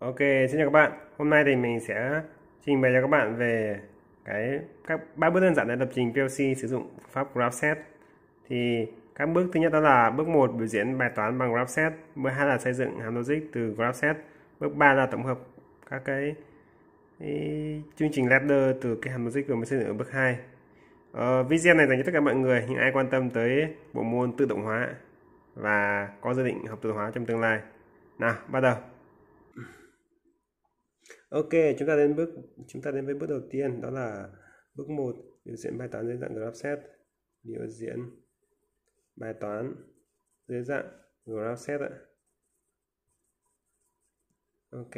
Ok, xin chào các bạn. Hôm nay thì mình sẽ trình bày cho các bạn về cái các ba bước đơn giản để lập trình PLC sử dụng pháp Graphset. Thì các bước thứ nhất đó là bước 1 biểu diễn bài toán bằng Graphset, bước 2 là xây dựng hàm logic từ Graphset, bước 3 là tổng hợp các cái, cái chương trình ladder từ cái hàm logic vừa mới xây dựng ở bước 2. Ờ, video này dành cho tất cả mọi người, những ai quan tâm tới bộ môn tự động hóa và có dự định học tự động hóa trong tương lai. Nào, bắt đầu. Ok, chúng ta đến bước chúng ta đến với bước đầu tiên đó là bước 1 biểu diễn bài toán dưới dạng graph set. Biểu diễn bài toán dưới dạng graph set ạ. Ok.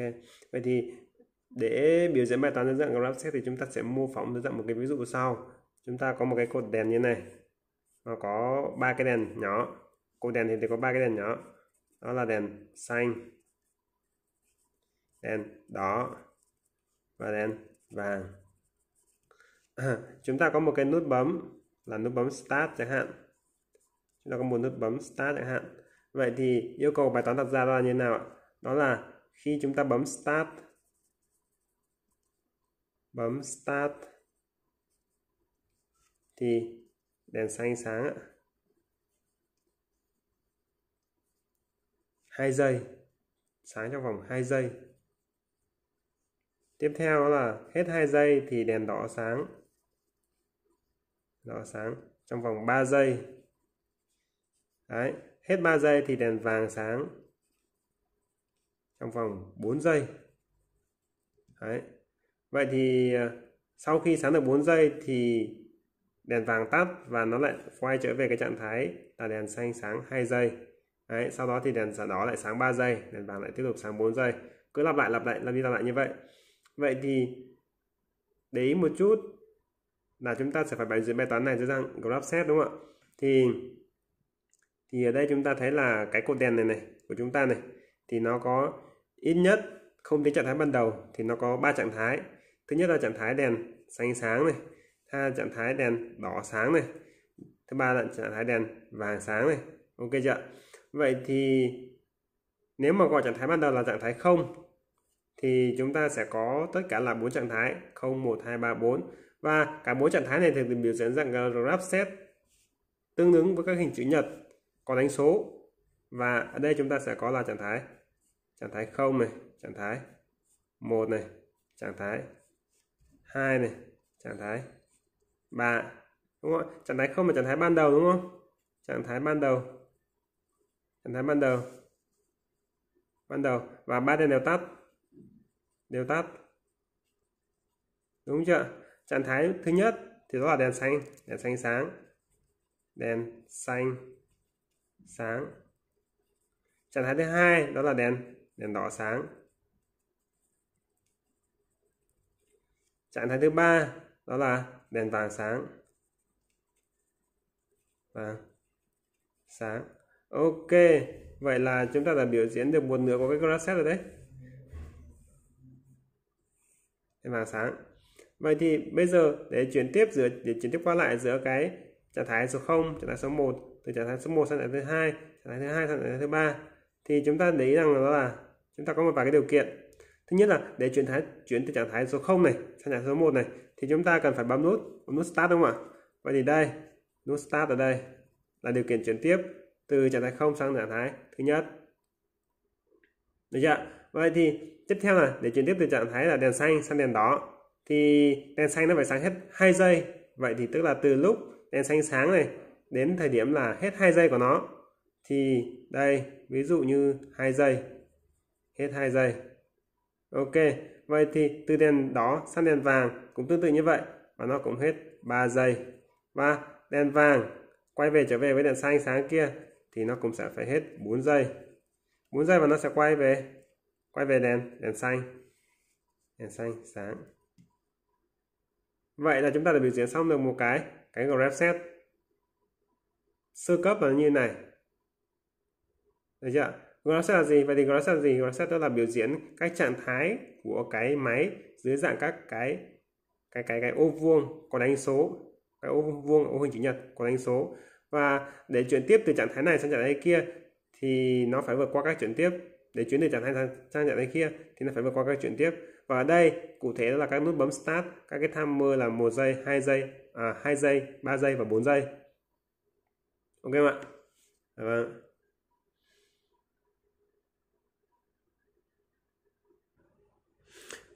Vậy thì để biểu diễn bài toán dưới dạng graph set thì chúng ta sẽ mô phỏng dưới dạng một cái ví dụ sau. Chúng ta có một cái cột đèn như này. Nó có ba cái đèn nhỏ. Cột đèn thì có ba cái đèn nhỏ. Đó là đèn xanh, đen đỏ và đen vàng chúng ta có một cái nút bấm là nút bấm start chẳng hạn chúng ta có một nút bấm start chẳng hạn vậy thì yêu cầu bài toán đặt ra đó là như thế nào ạ đó là khi chúng ta bấm start bấm start thì đèn xanh sáng ạ 2 giây sáng trong vòng 2 giây tiếp theo là hết 2 giây thì đèn đỏ sáng đỏ sáng trong vòng 3 giây đấy hết 3 giây thì đèn vàng sáng trong vòng 4 giây đấy vậy thì ờ, sau khi sáng được 4 giây thì đèn vàng tắt và nó lại quay trở về cái trạng thái là đèn xanh sáng 2 giây Đấy, sau đó thì đèn đỏ lại sáng 3 giây, đèn vàng lại tiếp tục sáng 4 giây. Cứ lặp lại lặp lại lặp đi lặp lại như vậy vậy thì để ý một chút là chúng ta sẽ phải bài duyệt bài toán này dưới rằng graph set đúng không ạ thì thì ở đây chúng ta thấy là cái cột đèn này này của chúng ta này thì nó có ít nhất không tính trạng thái ban đầu thì nó có ba trạng thái thứ nhất là trạng thái đèn xanh sáng này thứ hai là trạng thái đèn đỏ sáng này thứ ba là trạng thái đèn vàng sáng này ok chưa vậy thì nếu mà gọi trạng thái ban đầu là trạng thái không thì chúng ta sẽ có tất cả là bốn trạng thái 0 1 2 3 4 và cả bốn trạng thái này thường được biểu diễn dạng graph set tương ứng với các hình chữ nhật có đánh số và ở đây chúng ta sẽ có là trạng thái trạng thái 0 này, trạng thái 1 này, trạng thái 2 này, trạng thái 3 đúng không Trạng thái 0 là trạng thái ban đầu đúng không? Trạng thái ban đầu. Trạng thái ban đầu. Ban đầu và ba đèn đều tắt đều tắt đúng chưa trạng thái thứ nhất thì đó là đèn xanh đèn xanh sáng đèn xanh sáng trạng thái thứ hai đó là đèn đèn đỏ sáng trạng thái thứ ba đó là đèn vàng sáng vàng sáng ok vậy là chúng ta đã biểu diễn được một nửa của cái class rồi đấy và sáng vậy thì bây giờ để chuyển tiếp giữa để chuyển tiếp qua lại giữa cái trạng thái số 0 trạng thái số 1 từ trạng thái số 1 sang trạng thái thứ hai trạng thái thứ hai sang trạng thái thứ ba thì chúng ta để ý rằng đó là chúng ta có một vài cái điều kiện thứ nhất là để chuyển thái chuyển từ trạng thái số 0 này sang trạng thái số 1 này thì chúng ta cần phải bấm nút bấm nút start đúng không ạ vậy thì đây nút start ở đây là điều kiện chuyển tiếp từ trạng thái 0 sang trạng thái thứ nhất được chưa vậy thì tiếp theo là để chuyển tiếp từ trạng thái là đèn xanh sang đèn đỏ thì đèn xanh nó phải sáng hết 2 giây vậy thì tức là từ lúc đèn xanh sáng này đến thời điểm là hết 2 giây của nó thì đây ví dụ như 2 giây hết 2 giây ok vậy thì từ đèn đỏ sang đèn vàng cũng tương tự như vậy và nó cũng hết 3 giây và đèn vàng quay về trở về với đèn xanh sáng kia thì nó cũng sẽ phải hết 4 giây 4 giây và nó sẽ quay về quay về đèn đèn xanh đèn xanh sáng vậy là chúng ta đã biểu diễn xong được một cái cái grab set sơ cấp là như này được chưa grab set là gì vậy thì grab set là gì grab set đó là biểu diễn các trạng thái của cái máy dưới dạng các cái cái cái cái ô vuông có đánh số cái ô vuông ô hình chữ nhật có đánh số và để chuyển tiếp từ trạng thái này sang trạng thái kia thì nó phải vượt qua các chuyển tiếp để chuyển từ trạng thái sang trạng thái kia thì nó phải vượt qua các chuyển tiếp và ở đây cụ thể là các nút bấm start các cái timer là một giây hai giây à, 2 giây 3 giây và 4 giây ok không ạ dạ vâng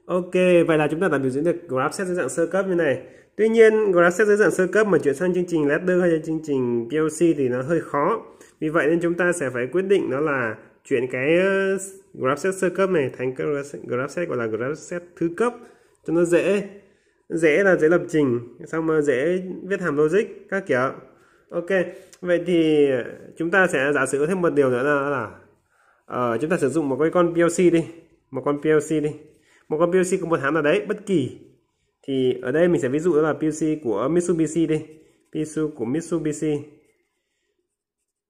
Ok, vậy là chúng ta đã biểu diễn được graph set dưới dạng sơ cấp như này. Tuy nhiên, graph set dưới dạng sơ cấp mà chuyển sang chương trình ladder hay chương trình PLC thì nó hơi khó. Vì vậy nên chúng ta sẽ phải quyết định đó là chuyển cái ờ, graph set sơ cấp này thành các graph set gọi là graph set thứ cấp cho nó dễ dễ là dễ lập trình xong mà dễ viết hàm logic các kiểu ok vậy thì chúng ta sẽ giả sử thêm một điều nữa là, là ờ, uh, chúng ta sử dụng một cái con PLC đi một con PLC đi một con PLC có một hàm nào đấy bất kỳ thì ở đây mình sẽ ví dụ đó là PLC của Mitsubishi đi PLC của Mitsubishi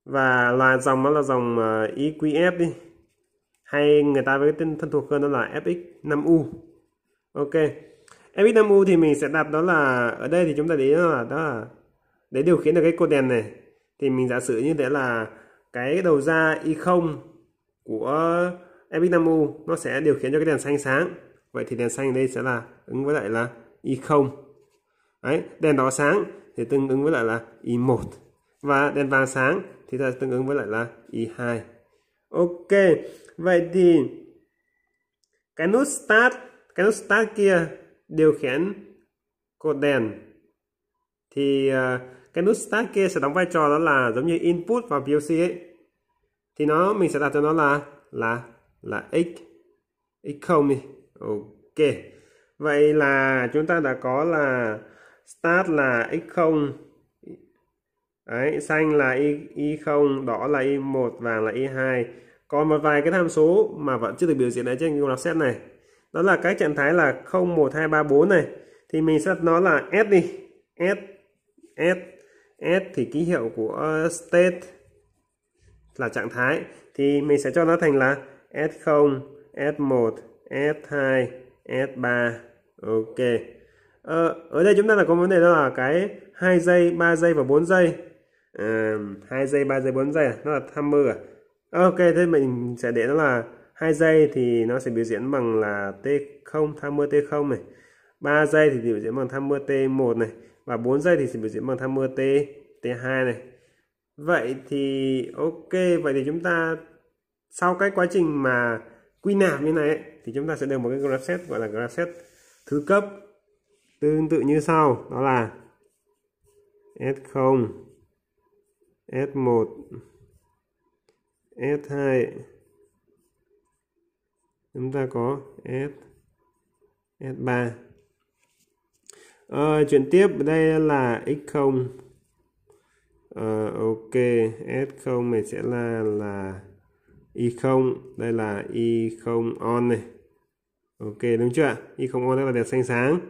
và là dòng đó là dòng ờ, EQF đi hay người ta với tên thân thuộc hơn đó là FX5U ok FX5U thì mình sẽ đặt đó là ở đây thì chúng ta để ý là đó là để điều khiển được cái cột đèn này thì mình giả sử như thế là cái đầu ra Y0 của FX5U nó sẽ điều khiển cho cái đèn xanh sáng vậy thì đèn xanh ở đây sẽ là ứng với lại là Y0 đấy đèn đỏ sáng thì tương ứng với lại là Y1 và đèn vàng sáng thì ta tương ứng với lại là Y2 e ok vậy thì cái nút start cái nút start kia điều khiển cột đèn thì à, cái nút start kia sẽ đóng vai trò đó là giống như input vào PLC ấy thì nó mình sẽ đặt cho nó là là là x x không đi ok vậy là chúng ta đã có là start là x0 Đấy, xanh là y, y0, đỏ là y1, vàng là y2. Còn một vài cái tham số mà vẫn chưa được biểu diễn ở trên cái graph set này. Đó là cái trạng thái là 0, 1, 2, 3, 4 này. Thì mình sẽ nó là S đi. S, S, S thì ký hiệu của state là trạng thái. Thì mình sẽ cho nó thành là S0, S1, S2, S3. Ok. Ờ, ở đây chúng ta là có vấn đề đó là cái 2 giây, 3 giây và 4 giây Ờ, hai giây ba giây bốn giây à? nó là timer à ờ, ok thế mình sẽ để nó là hai giây thì nó sẽ biểu diễn bằng là t0 timer t0 này 3 giây thì biểu diễn bằng timer t1 này và 4 giây thì sẽ biểu diễn bằng timer t t2 này vậy thì ok vậy thì chúng ta sau cái quá trình mà quy nạp như này ấy, thì chúng ta sẽ được một cái graph set gọi là graph set thứ cấp tương tự như sau đó là S0 S1 S2 chúng ta có S S3 à, ờ, chuyển tiếp đây là x0 à, ờ, ok S0 này sẽ là là Y0 đây là Y0 on này ok đúng chưa ạ Y0 on tức là đèn xanh sáng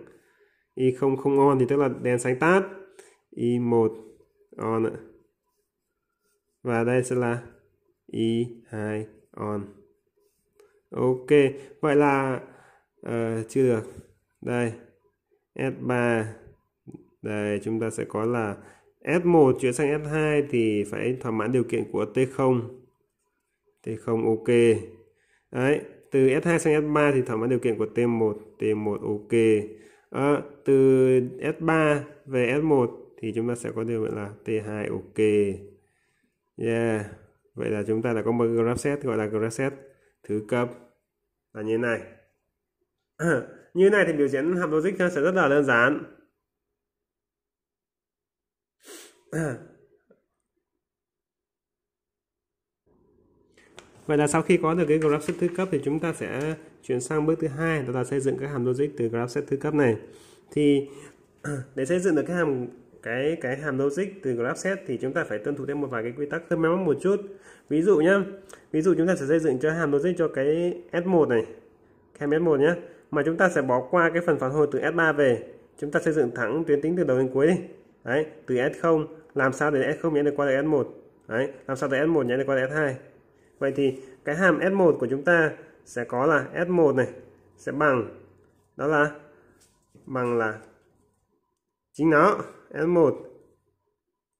Y0 không on thì tức là đèn sáng tắt Y1 on ạ và đây sẽ là i2 on ok vậy là uh, chưa được đây S3 đây chúng ta sẽ có là S1 chuyển sang S2 thì phải thỏa mãn điều kiện của T0 T0 ok đấy từ S2 sang S3 thì thỏa mãn điều kiện của T1 T1 ok à, từ S3 về S1 thì chúng ta sẽ có điều kiện là T2 ok Yeah, vậy là chúng ta đã có một graph set gọi là graph set thứ cấp là như thế này. như thế này thì biểu diễn hàm logic sẽ rất là đơn giản. Vậy là sau khi có được cái graph set thứ cấp thì chúng ta sẽ chuyển sang bước thứ hai đó là xây dựng các hàm logic từ graph set thứ cấp này. Thì để xây dựng được cái hàm cái cái hàm logic từ graph set thì chúng ta phải tuân thủ thêm một vài cái quy tắc hơi máy móc một chút ví dụ nhá ví dụ chúng ta sẽ xây dựng cho hàm logic cho cái s1 này cam s1 nhá mà chúng ta sẽ bỏ qua cái phần phản hồi từ s3 về chúng ta xây dựng thẳng tuyến tính từ đầu đến cuối đi đấy từ s0 làm sao để s0 nhảy được qua được s1 đấy làm sao để s1 nhảy được qua được s2 vậy thì cái hàm s1 của chúng ta sẽ có là s1 này sẽ bằng đó là bằng là chính nó s 1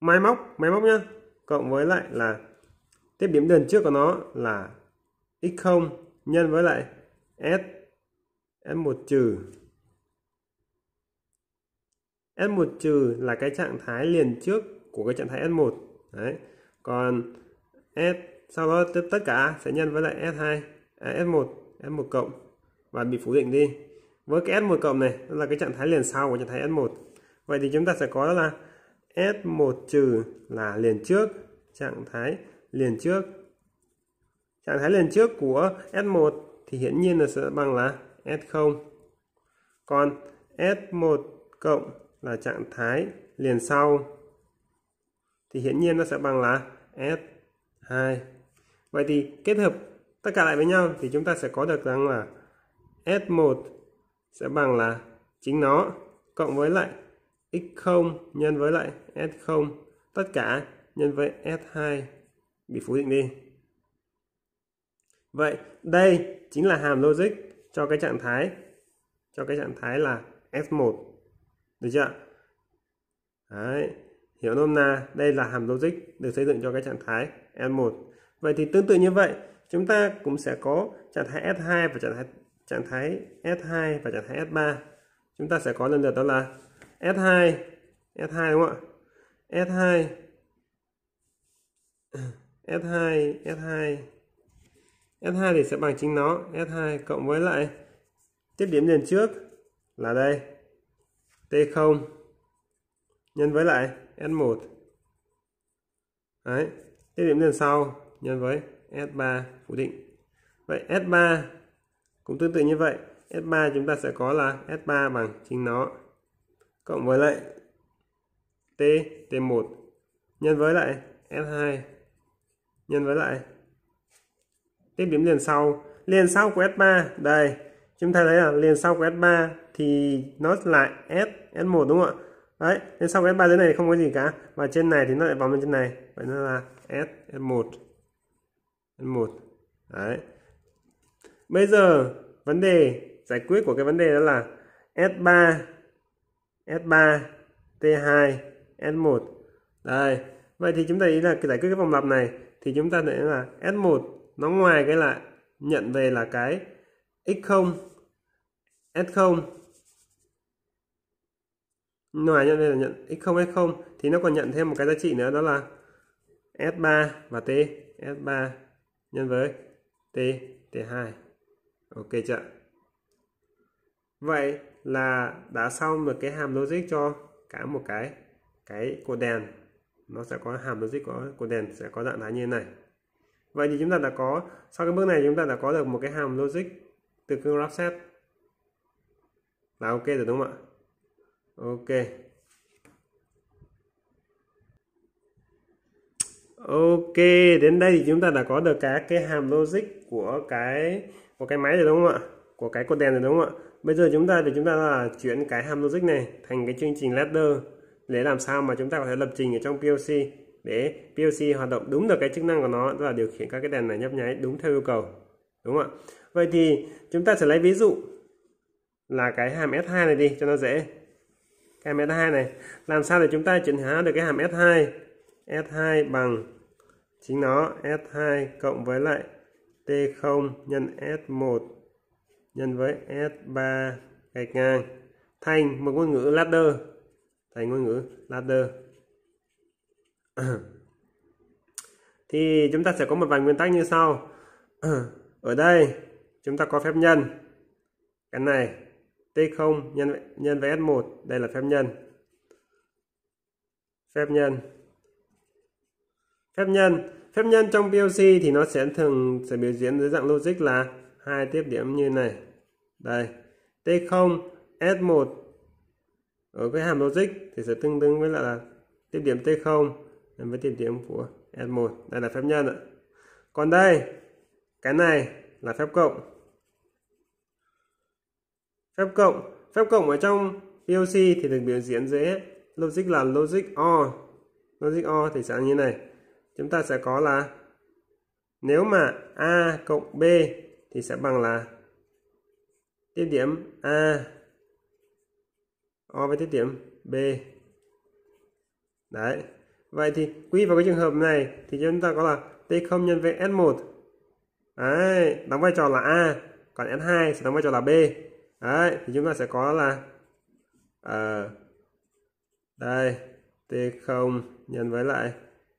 máy móc máy móc nhá cộng với lại là tiếp điểm lần trước của nó là x0 nhân với lại s s1 trừ S1 trừ là cái trạng thái liền trước của cái trạng thái S1 đấy còn S sau đó tiếp tất cả sẽ nhân với lại S2 à, S1 S1 cộng và bị phủ định đi với cái S1 cộng này là cái trạng thái liền sau của trạng thái S1 Vậy thì chúng ta sẽ có đó là S1 trừ là liền trước, trạng thái liền trước. Trạng thái liền trước của S1 thì hiển nhiên là sẽ bằng là S0. Còn S1 cộng là trạng thái liền sau thì hiển nhiên nó sẽ bằng là S2. Vậy thì kết hợp tất cả lại với nhau thì chúng ta sẽ có được rằng là S1 sẽ bằng là chính nó cộng với lại x0 nhân với lại S0 tất cả nhân với S2 bị phủ định đi. Vậy đây chính là hàm logic cho cái trạng thái cho cái trạng thái là S1. Được chưa? Đấy. Hiểu nôm na đây là hàm logic được xây dựng cho cái trạng thái S1. Vậy thì tương tự như vậy chúng ta cũng sẽ có trạng thái S2 và trạng thái trạng thái S2 và trạng thái S3. Chúng ta sẽ có lần lượt đó là S2 S2 đúng không ạ S2 S2 S2 S2 thì sẽ bằng chính nó S2 cộng với lại tiếp điểm liền trước là đây T0 nhân với lại S1 đấy tiếp điểm liền sau nhân với S3 phủ định vậy S3 cũng tương tự như vậy S3 chúng ta sẽ có là S3 bằng chính nó cộng với lại t t1 nhân với lại f 2 nhân với lại tiếp điểm liền sau liền sau của s3 đây chúng ta thấy là liền sau của S3 thì nó lại S S1 đúng không ạ đấy nên sau S3 dưới này không có gì cả và trên này thì nó lại vòng lên trên này vậy nó là S S1 S1 đấy bây giờ vấn đề giải quyết của cái vấn đề đó là S3 S3 T2 S1 đây vậy thì chúng ta ý là giải quyết cái vòng lặp này thì chúng ta thấy là S1 nó ngoài cái là nhận về là cái x0 S0 ngoài nhận về là nhận x0 S0 thì nó còn nhận thêm một cái giá trị nữa đó là S3 và T S3 nhân với T T2 ok chưa vậy là đã xong được cái hàm logic cho cả một cái cái cột đèn nó sẽ có hàm logic của cột đèn sẽ có dạng thái như thế này vậy thì chúng ta đã có sau cái bước này chúng ta đã có được một cái hàm logic từ cương graph set là ok rồi đúng không ạ ok ok đến đây thì chúng ta đã có được các cái hàm logic của cái của cái máy rồi đúng không ạ của cái cột đèn rồi đúng không ạ Bây giờ chúng ta thì chúng ta là chuyển cái hàm logic này thành cái chương trình ladder để làm sao mà chúng ta có thể lập trình ở trong PLC để PLC hoạt động đúng được cái chức năng của nó là điều khiển các cái đèn này nhấp nháy đúng theo yêu cầu. Đúng không ạ? Vậy thì chúng ta sẽ lấy ví dụ là cái hàm S2 này đi cho nó dễ. Cái hàm S2 này làm sao để chúng ta chuyển hóa được cái hàm S2 S2 bằng chính nó S2 cộng với lại T0 nhân S1 nhân với S3 gạch ngang thành một ngôn ngữ ladder thành ngôn ngữ ladder thì chúng ta sẽ có một vài nguyên tắc như sau ở đây chúng ta có phép nhân cái này t0 nhân nhân với s1 đây là phép nhân phép nhân phép nhân phép nhân trong PLC thì nó sẽ thường sẽ biểu diễn dưới dạng logic là hai tiếp điểm như này đây t0 s1 ở cái hàm logic thì sẽ tương đương với lại là tiếp điểm t0 với tiếp điểm của s1 đây là phép nhân ạ còn đây cái này là phép cộng phép cộng phép cộng ở trong POC thì được biểu diễn dễ logic là logic OR logic OR thì sẽ như này chúng ta sẽ có là nếu mà A cộng B thì sẽ bằng là tiết điểm A O với tiết điểm B đấy vậy thì quy vào cái trường hợp này thì chúng ta có là T0 nhân với S1 đấy đóng vai trò là A còn S2 sẽ đóng vai trò là B đấy thì chúng ta sẽ có là ở ờ, à, đây T0 nhân với lại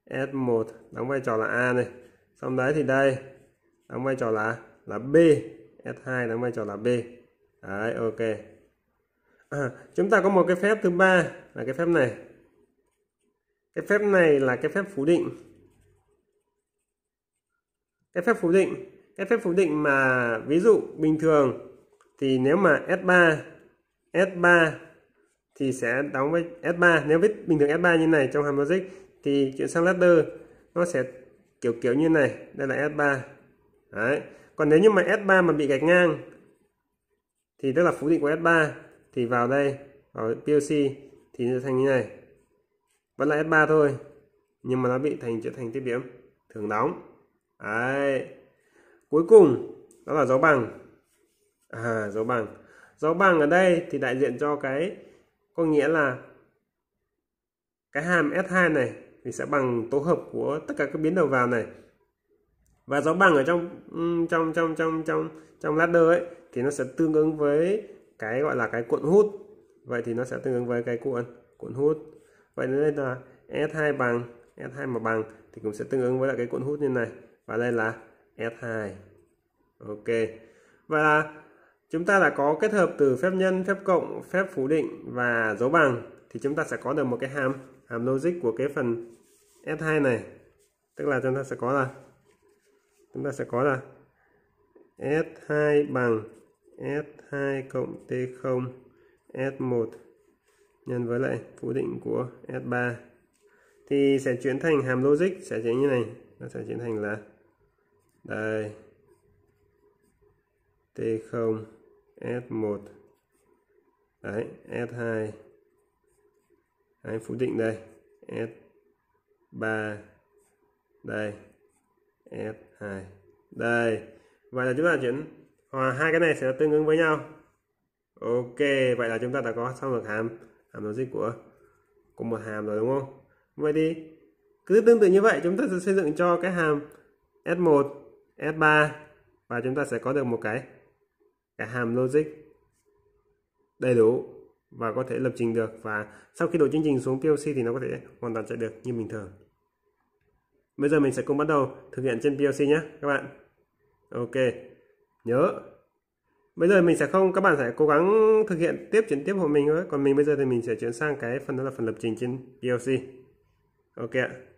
S1 đóng vai trò là A này xong đấy thì đây đóng vai trò là là B S2 đóng vai trò là B đấy ok à, chúng ta có một cái phép thứ ba là cái phép này cái phép này là cái phép phủ định cái phép phủ định cái phép phủ định mà ví dụ bình thường thì nếu mà S3 S3 thì sẽ đóng với S3 nếu viết bình thường S3 như này trong hàm logic thì chuyển sang ladder nó sẽ kiểu kiểu như này đây là S3 đấy còn nếu như mà S3 mà bị gạch ngang thì tức là phú định của S3 thì vào đây vào POC thì nó thành như này vẫn là S3 thôi nhưng mà nó bị thành trở thành tiếp điểm thường đóng đấy cuối cùng đó là dấu bằng à dấu bằng dấu bằng ở đây thì đại diện cho cái có nghĩa là cái hàm S2 này thì sẽ bằng tổ hợp của tất cả các biến đầu vào này và gió bằng ở trong trong trong trong trong trong ladder ấy thì nó sẽ tương ứng với cái gọi là cái cuộn hút vậy thì nó sẽ tương ứng với cái cuộn cuộn hút vậy nên đây là S2 bằng S2 mà bằng thì cũng sẽ tương ứng với lại cái cuộn hút như này và đây là S2 ok và chúng ta đã có kết hợp từ phép nhân phép cộng phép phủ định và dấu bằng thì chúng ta sẽ có được một cái hàm hàm logic của cái phần S2 này tức là chúng ta sẽ có là chúng ta sẽ có là S2 bằng S2 cộng T0 S1 nhân với lại phủ định của S3 thì sẽ chuyển thành hàm logic sẽ chính như này nó sẽ chuyển thành là đây T0 S1 đấy S2 đấy, phủ định đây S3 đây S 2 đây vậy là chúng ta chuyển hòa hai cái này sẽ tương ứng với nhau ok vậy là chúng ta đã có xong được hàm hàm logic của của một hàm rồi đúng không vậy thì cứ tương tự như vậy chúng ta sẽ xây dựng cho cái hàm S1 S3 và chúng ta sẽ có được một cái cái hàm logic đầy đủ và có thể lập trình được và sau khi đổi chương trình xuống PLC thì nó có thể hoàn toàn chạy được như bình thường Bây giờ mình sẽ cùng bắt đầu thực hiện trên PLC nhé các bạn. Ok. Nhớ. Bây giờ mình sẽ không các bạn sẽ cố gắng thực hiện tiếp chuyển tiếp hộ mình thôi. Còn mình bây giờ thì mình sẽ chuyển sang cái phần đó là phần lập trình trên PLC. Ok ạ.